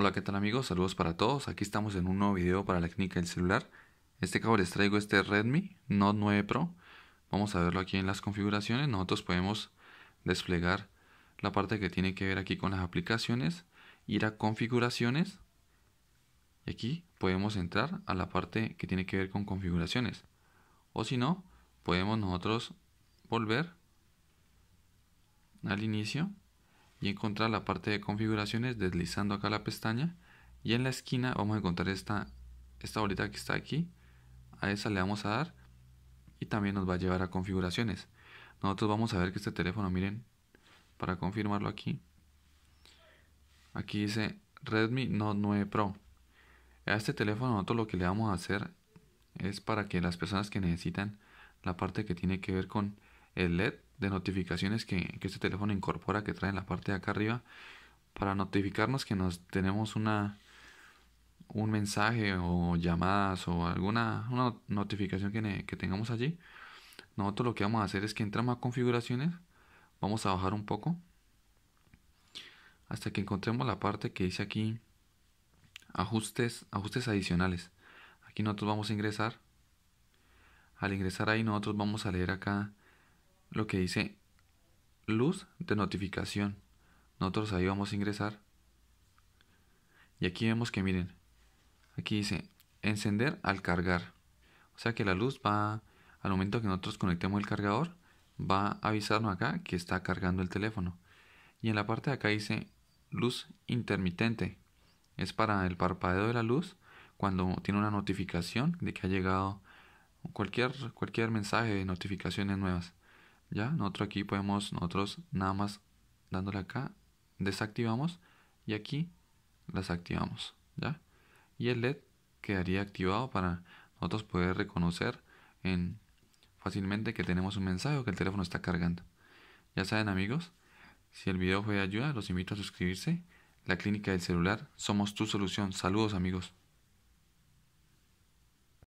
Hola, ¿qué tal amigos? Saludos para todos. Aquí estamos en un nuevo video para la técnica del celular. Este cabo les traigo este Redmi Note 9 Pro. Vamos a verlo aquí en las configuraciones. Nosotros podemos desplegar la parte que tiene que ver aquí con las aplicaciones, ir a configuraciones y aquí podemos entrar a la parte que tiene que ver con configuraciones. O si no, podemos nosotros volver al inicio y encontrar la parte de configuraciones deslizando acá la pestaña y en la esquina vamos a encontrar esta, esta bolita que está aquí a esa le vamos a dar y también nos va a llevar a configuraciones nosotros vamos a ver que este teléfono miren para confirmarlo aquí aquí dice Redmi Note 9 Pro a este teléfono nosotros lo que le vamos a hacer es para que las personas que necesitan la parte que tiene que ver con el LED de notificaciones que, este teléfono incorpora que trae en la parte de acá arriba para notificarnos que nos tenemos una un mensaje o llamadas o alguna una notificación que, que tengamos allí nosotros lo que vamos a hacer es que entramos a configuraciones vamos a bajar un poco hasta que encontremos la parte que dice aquí ajustes ajustes adicionales aquí nosotros vamos a ingresar al ingresar ahí nosotros vamos a leer acá lo que dice luz de notificación. Nosotros ahí vamos a ingresar. Y aquí vemos que miren, aquí dice encender al cargar. O sea que la luz va, al momento que nosotros conectemos el cargador, va a avisarnos acá que está cargando el teléfono. Y en la parte de acá dice luz intermitente. Es para el parpadeo de la luz cuando tiene una notificación de que ha llegado cualquier, cualquier mensaje de notificaciones nuevas. ¿Ya? Nosotros aquí podemos, nosotros nada más dándole acá, desactivamos y aquí las activamos, ¿ya? Y el LED quedaría activado para nosotros poder reconocer fácilmente que tenemos un mensaje o que el teléfono está cargando. Ya saben amigos, si el video fue de ayuda, los invito a suscribirse. La clínica del celular, somos tu solución. Saludos amigos.